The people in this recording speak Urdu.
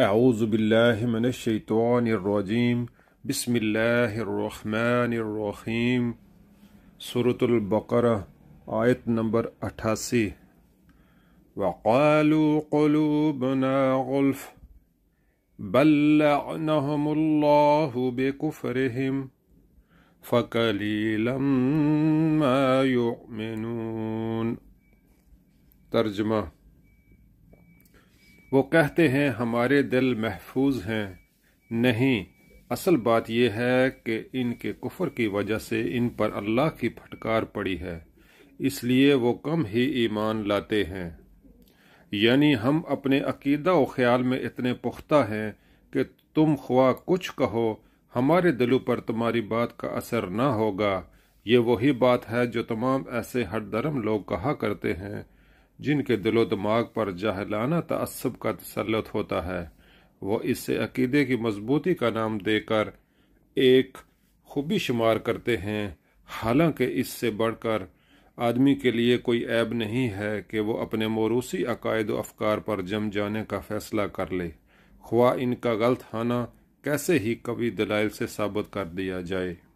أعوذ بالله من الشيطان الرجيم بسم الله الرحمن الرحيم سورة البقرة آية نمبر 88 وقالوا قلوبنا غلف بل لعنهم الله بكفرهم فقليلا ما يؤمنون ترجمه وہ کہتے ہیں ہمارے دل محفوظ ہیں نہیں اصل بات یہ ہے کہ ان کے کفر کی وجہ سے ان پر اللہ کی پھٹکار پڑی ہے اس لیے وہ کم ہی ایمان لاتے ہیں یعنی ہم اپنے عقیدہ و خیال میں اتنے پختہ ہیں کہ تم خواہ کچھ کہو ہمارے دلوں پر تمہاری بات کا اثر نہ ہوگا یہ وہی بات ہے جو تمام ایسے ہر درم لوگ کہا کرتے ہیں جن کے دل و دماغ پر جاہلانہ تعصب کا تسلط ہوتا ہے وہ اس سے عقیدے کی مضبوطی کا نام دے کر ایک خوبی شمار کرتے ہیں حالانکہ اس سے بڑھ کر آدمی کے لیے کوئی عیب نہیں ہے کہ وہ اپنے موروثی عقائد و افکار پر جم جانے کا فیصلہ کر لے خواہ ان کا غلط ہانا کیسے ہی کبھی دلائل سے ثابت کر دیا جائے